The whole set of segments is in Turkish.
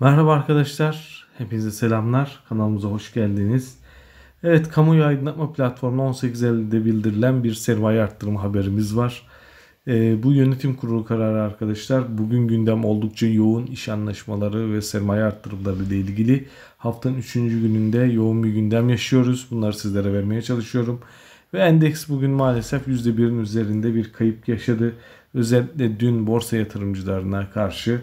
Merhaba arkadaşlar, hepinize selamlar. Kanalımıza hoş geldiniz. Evet, kamu aydınlatma platformu 18 Eylül'de bildirilen bir sermaye arttırma haberimiz var. E, bu yönetim kurulu kararı arkadaşlar. Bugün gündem oldukça yoğun iş anlaşmaları ve sermaye arttırımları ile ilgili. Haftanın 3. gününde yoğun bir gündem yaşıyoruz. Bunları sizlere vermeye çalışıyorum. Ve endeks bugün maalesef %1'in üzerinde bir kayıp yaşadı. Özellikle dün borsa yatırımcılarına karşı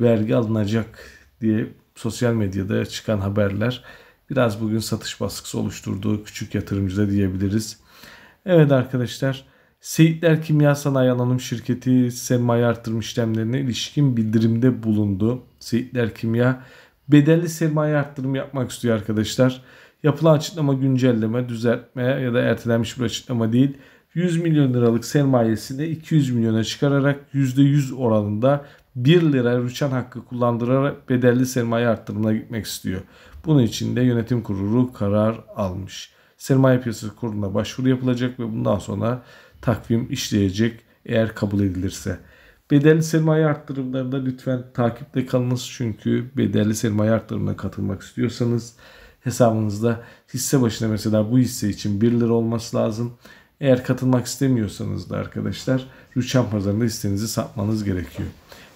vergi alınacak diye sosyal medyada çıkan haberler biraz bugün satış baskısı oluşturduğu küçük yatırımcıda diyebiliriz. Evet arkadaşlar Seyitler Kimya Sanayi Anonim Şirketi sermaye artırım işlemlerine ilişkin bildirimde bulundu. Seyitler Kimya bedelli sermaye arttırımı yapmak istiyor arkadaşlar. Yapılan açıklama güncelleme, düzeltme ya da ertelenmiş bir açıklama değil. 100 milyon liralık sermayesini 200 milyona çıkararak %100 oranında 1 lira rüçhan hakkı kullandırarak bedelli sermaye arttırımına gitmek istiyor. Bunun için de yönetim kurulu karar almış. Sermaye Piyasası Kurulu'na başvuru yapılacak ve bundan sonra takvim işleyecek eğer kabul edilirse. Bedelli sermaye arttırımlarında lütfen takipte kalınız çünkü bedelli sermaye arttırımına katılmak istiyorsanız hesabınızda hisse başına mesela bu hisse için 1 lira olması lazım. Eğer katılmak istemiyorsanız da arkadaşlar Rüçhan Pazarı'nda hissenizi satmanız gerekiyor.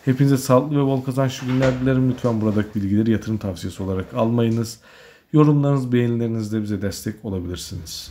Hepinize sağlıklı ve bol kazançlı günler dilerim. Lütfen buradaki bilgileri yatırım tavsiyesi olarak almayınız. Yorumlarınız, beğenilerinizle bize destek olabilirsiniz.